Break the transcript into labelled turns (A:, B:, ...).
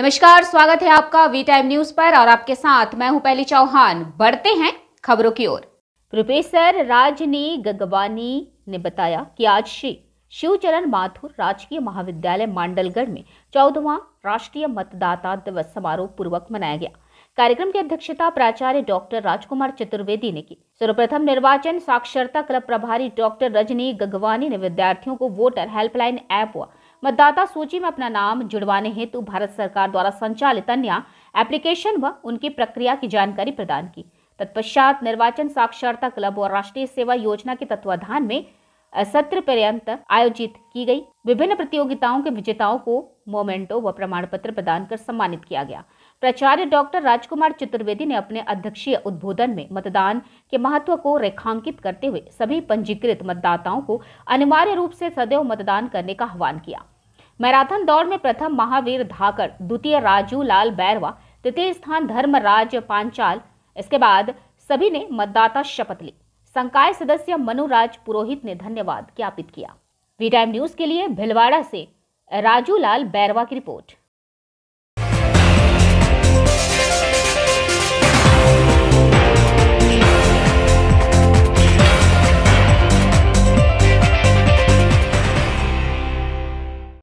A: नमस्कार स्वागत है आपका वी टाइम न्यूज पर और आपके साथ मैं हूं पहली चौहान बढ़ते हैं खबरों की ओर प्रोफेसर राजनी गगवानी ने बताया कि आज श्री शिवचरण माथुर राजकीय महाविद्यालय मांडलगढ़ में चौदहवा राष्ट्रीय मतदाता दिवस समारोह पूर्वक मनाया गया कार्यक्रम की अध्यक्षता प्राचार्य डॉक्टर राजकुमार चतुर्वेदी ने की सर्वप्रथम निर्वाचन साक्षरता क्लब प्रभारी डॉक्टर रजनी गगवानी ने विद्यार्थियों को वोटर हेल्पलाइन ऐप व मतदाता सूची में अपना नाम जुड़वाने हेतु भारत सरकार द्वारा संचालित अन्य एप्लीकेशन व उनकी प्रक्रिया की जानकारी प्रदान की तत्पश्चात निर्वाचन साक्षरता क्लब और राष्ट्रीय सेवा योजना के तत्वाधान में सत्र पर्यंत आयोजित की गई विभिन्न प्रतियोगिताओं के विजेताओं को मोमेंटो व प्रमाण पत्र प्रदान कर सम्मानित किया गया प्राचार्य डॉक्टर राजकुमार चतुर्वेदी ने अपने अध्यक्षीय उद्बोधन में मतदान के महत्व को रेखांकित करते हुए सभी पंजीकृत मतदाताओं को अनिवार्य रूप से सदैव मतदान करने का आह्वान किया मैराथन दौड़ में प्रथम महावीर धाकर द्वितीय राजू लाल बैरवा तृतीय स्थान धर्मराज पांचाल इसके बाद सभी ने मतदाता शपथ ली संकाय सदस्य मनुराज पुरोहित ने धन्यवाद ज्ञापित किया वी टाइम न्यूज के लिए भिलवाड़ा से राजू लाल बैरवा की रिपोर्ट